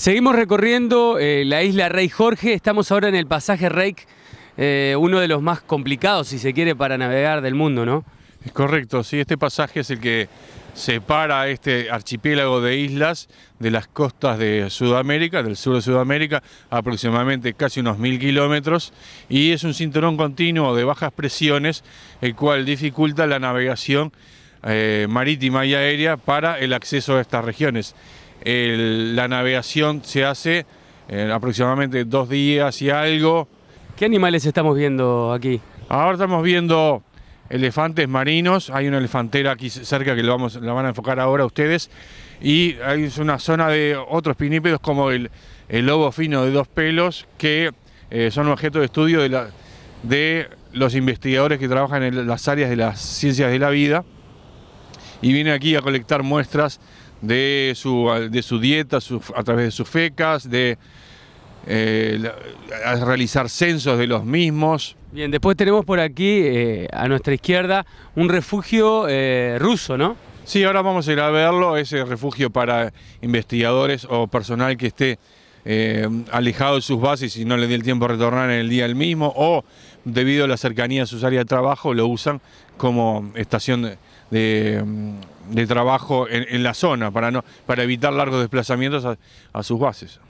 Seguimos recorriendo eh, la isla Rey Jorge, estamos ahora en el pasaje Rey, eh, uno de los más complicados, si se quiere, para navegar del mundo, ¿no? Es correcto, sí, este pasaje es el que separa este archipiélago de islas de las costas de Sudamérica, del sur de Sudamérica, aproximadamente casi unos mil kilómetros, y es un cinturón continuo de bajas presiones, el cual dificulta la navegación eh, marítima y aérea para el acceso a estas regiones la navegación se hace eh, aproximadamente dos días y algo. ¿Qué animales estamos viendo aquí? Ahora estamos viendo elefantes marinos, hay una elefantera aquí cerca que lo vamos, la van a enfocar ahora ustedes, y hay una zona de otros pinípedos como el, lobo fino de dos pelos, que eh, son objeto de estudio de, de los investigadores que trabajan en las áreas de las ciencias de la vida, y vienen aquí a colectar muestras de su, de su dieta a través de sus fecas, de eh, realizar censos de los mismos. Bien, después tenemos por aquí, eh, a nuestra izquierda, un refugio eh, ruso, ¿no? Sí, ahora vamos a ir a verlo, ese refugio para investigadores o personal que esté alejado de sus bases y no le dé el tiempo a retornar en el día del mismo, o debido a la cercanía a sus áreas de trabajo lo usan como estación de de, de trabajo en, en, la zona para, no, para evitar largos desplazamientos a, a sus bases.